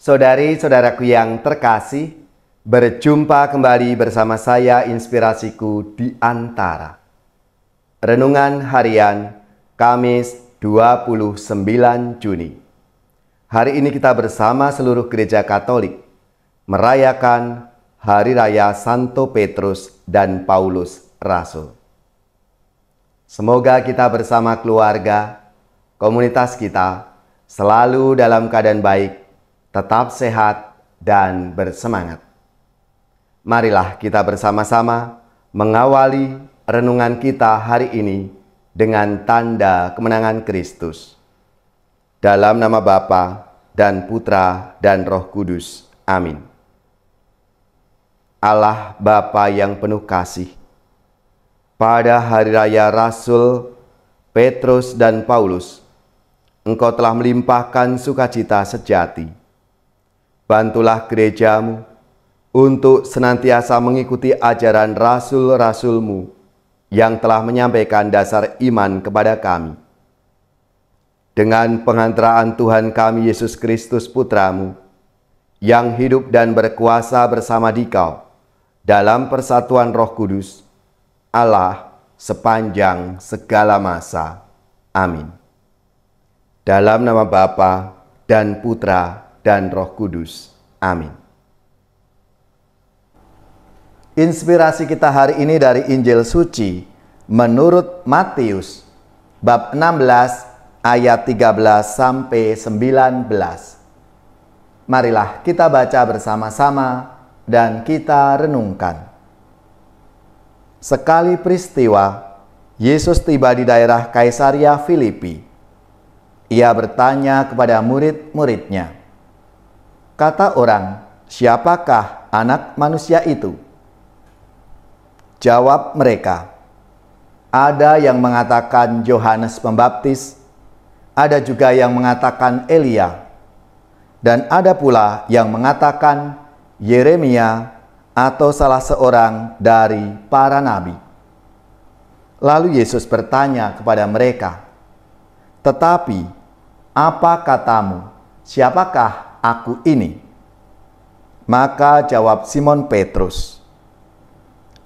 Saudari-saudaraku yang terkasih, berjumpa kembali bersama saya Inspirasiku di Antara. Renungan harian Kamis 29 Juni. Hari ini kita bersama seluruh gereja Katolik merayakan Hari Raya Santo Petrus dan Paulus Rasul. Semoga kita bersama keluarga, komunitas kita, selalu dalam keadaan baik tetap sehat dan bersemangat. Marilah kita bersama-sama mengawali renungan kita hari ini dengan tanda kemenangan Kristus. Dalam nama Bapa dan Putra dan Roh Kudus. Amin. Allah Bapa yang penuh kasih, pada hari raya Rasul Petrus dan Paulus, engkau telah melimpahkan sukacita sejati bantulah gerejamu untuk senantiasa mengikuti ajaran rasul-rasulmu yang telah menyampaikan dasar iman kepada kami. Dengan pengantaraan Tuhan kami Yesus Kristus Putramu, yang hidup dan berkuasa bersama dikau dalam persatuan roh kudus, Allah sepanjang segala masa. Amin. Dalam nama Bapa dan Putra dan Roh Kudus. Amin. Inspirasi kita hari ini dari Injil Suci menurut Matius bab 16 ayat 13 sampai 19. Marilah kita baca bersama-sama dan kita renungkan. Sekali peristiwa, Yesus tiba di daerah Kaisaria Filipi. Ia bertanya kepada murid-muridnya, Kata orang, siapakah anak manusia itu? Jawab mereka, ada yang mengatakan Yohanes Pembaptis, ada juga yang mengatakan Elia, dan ada pula yang mengatakan Yeremia atau salah seorang dari para nabi. Lalu Yesus bertanya kepada mereka, "Tetapi apa katamu? Siapakah aku ini? Maka jawab Simon Petrus,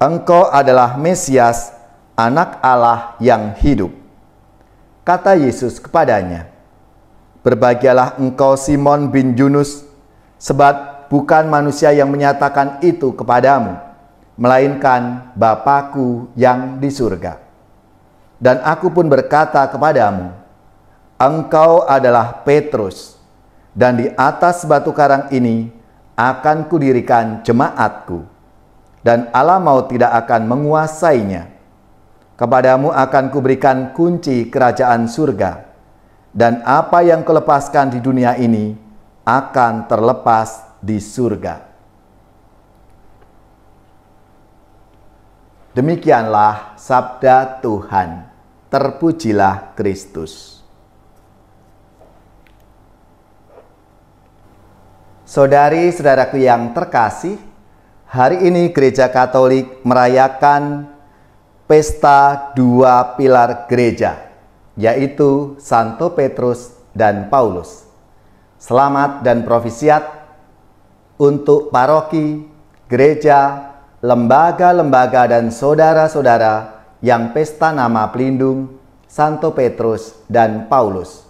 Engkau adalah Mesias, anak Allah yang hidup. Kata Yesus kepadanya, Berbahagialah engkau Simon bin Junus, sebab bukan manusia yang menyatakan itu kepadamu, melainkan Bapakku yang di surga. Dan aku pun berkata kepadamu, Engkau adalah Petrus, dan di atas batu karang ini akan kudirikan jemaatku, dan Allah mau tidak akan menguasainya. Kepadamu akan kuberikan kunci kerajaan surga, dan apa yang kelepaskan di dunia ini akan terlepas di surga. Demikianlah sabda Tuhan. Terpujilah Kristus. Saudari-saudaraku yang terkasih, hari ini Gereja Katolik merayakan pesta dua pilar gereja, yaitu Santo Petrus dan Paulus. Selamat dan profisiat untuk paroki, gereja, lembaga-lembaga dan saudara-saudara yang pesta nama pelindung Santo Petrus dan Paulus.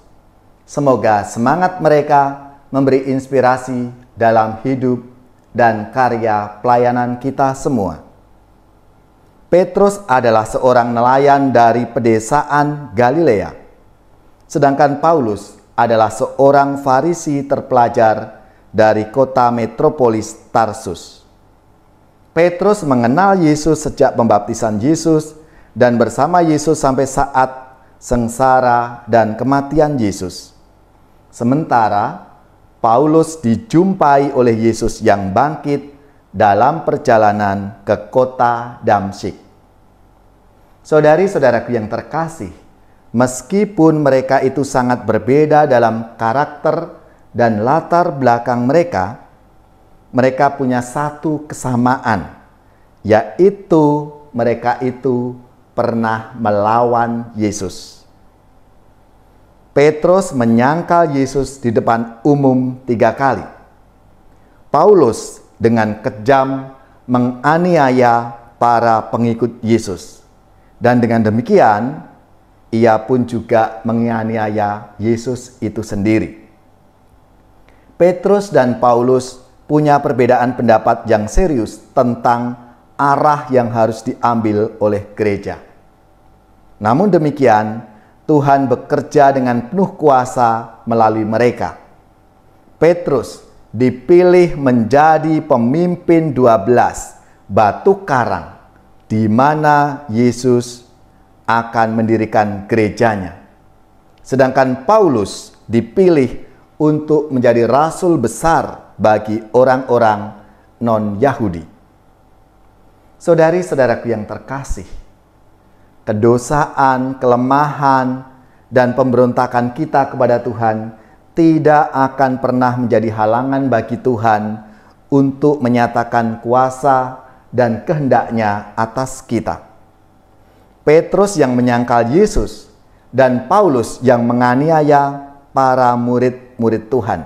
Semoga semangat mereka memberi inspirasi dalam hidup dan karya pelayanan kita semua. Petrus adalah seorang nelayan dari pedesaan Galilea, sedangkan Paulus adalah seorang Farisi terpelajar dari kota metropolis Tarsus. Petrus mengenal Yesus sejak pembaptisan Yesus dan bersama Yesus sampai saat sengsara dan kematian Yesus. Sementara Paulus dijumpai oleh Yesus yang bangkit dalam perjalanan ke kota Damsyik. Saudari-saudaraku yang terkasih, meskipun mereka itu sangat berbeda dalam karakter dan latar belakang mereka, mereka punya satu kesamaan, yaitu mereka itu pernah melawan Yesus. Petrus menyangkal Yesus di depan umum tiga kali. Paulus dengan kejam menganiaya para pengikut Yesus. Dan dengan demikian, ia pun juga menganiaya Yesus itu sendiri. Petrus dan Paulus punya perbedaan pendapat yang serius tentang arah yang harus diambil oleh gereja. Namun demikian, Tuhan bekerja dengan penuh kuasa melalui mereka. Petrus dipilih menjadi pemimpin 12 batu karang di mana Yesus akan mendirikan gerejanya. Sedangkan Paulus dipilih untuk menjadi rasul besar bagi orang-orang non-Yahudi. Saudari-saudaraku yang terkasih, kedosaan, kelemahan, dan pemberontakan kita kepada Tuhan tidak akan pernah menjadi halangan bagi Tuhan untuk menyatakan kuasa dan kehendaknya atas kita. Petrus yang menyangkal Yesus dan Paulus yang menganiaya para murid-murid Tuhan.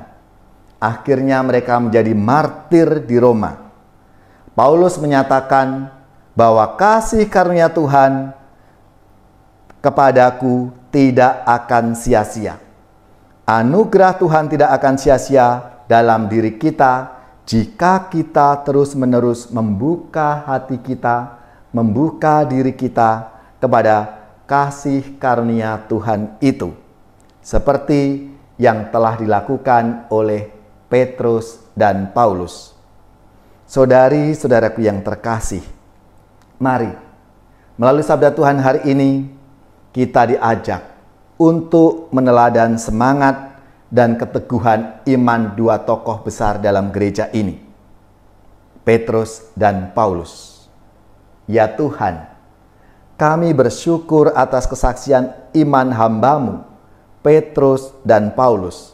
Akhirnya mereka menjadi martir di Roma. Paulus menyatakan bahwa kasih karunia Tuhan kepadaku tidak akan sia-sia. Anugerah Tuhan tidak akan sia-sia dalam diri kita jika kita terus-menerus membuka hati kita, membuka diri kita kepada kasih karunia Tuhan itu. Seperti yang telah dilakukan oleh Petrus dan Paulus. Saudari-saudaraku yang terkasih, mari melalui sabda Tuhan hari ini kita diajak untuk meneladan semangat dan keteguhan iman dua tokoh besar dalam gereja ini, Petrus dan Paulus. Ya Tuhan, kami bersyukur atas kesaksian iman hambamu, Petrus dan Paulus.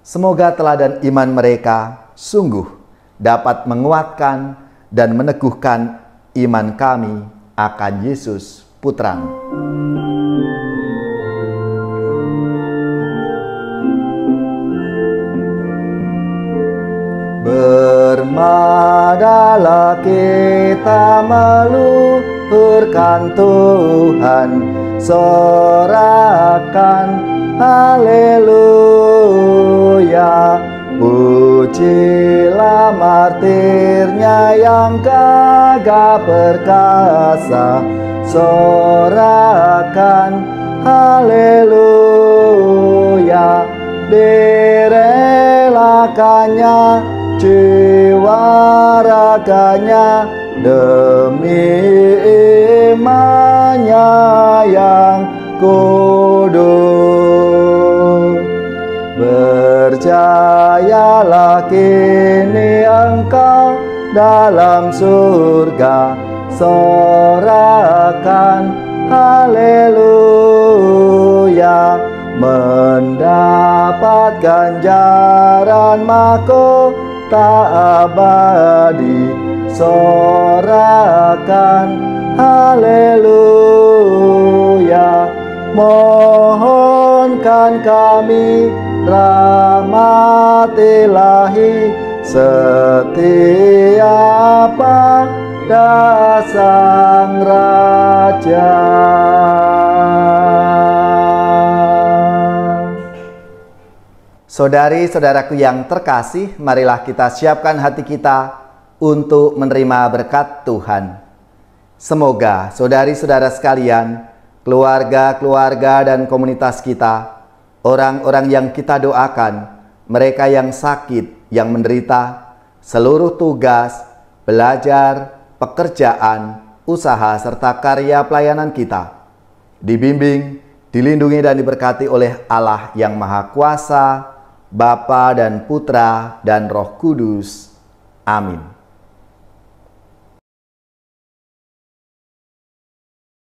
Semoga teladan iman mereka sungguh dapat menguatkan dan meneguhkan iman kami akan Yesus Putrang. Bermadalah kita meluhurkan Tuhan Sorakan Haleluya Pujilah martirnya yang gagah perkasa Sorakan haleluya Direlakannya jiwa raganya Demi imannya yang kudus percayalah kini engkau dalam surga sorakan haleluya mendapat ganjaran mako tak abadi sorakan haleluya mohonkan kami rahmat ilahi setia pada sang raja Saudari-saudaraku yang terkasih, marilah kita siapkan hati kita untuk menerima berkat Tuhan. Semoga saudari-saudara sekalian, keluarga-keluarga dan komunitas kita, orang-orang yang kita doakan, mereka yang sakit, yang menderita, seluruh tugas, belajar, pekerjaan, usaha, serta karya pelayanan kita. Dibimbing, dilindungi dan diberkati oleh Allah yang Maha Kuasa, Bapa dan Putra dan Roh Kudus. Amin.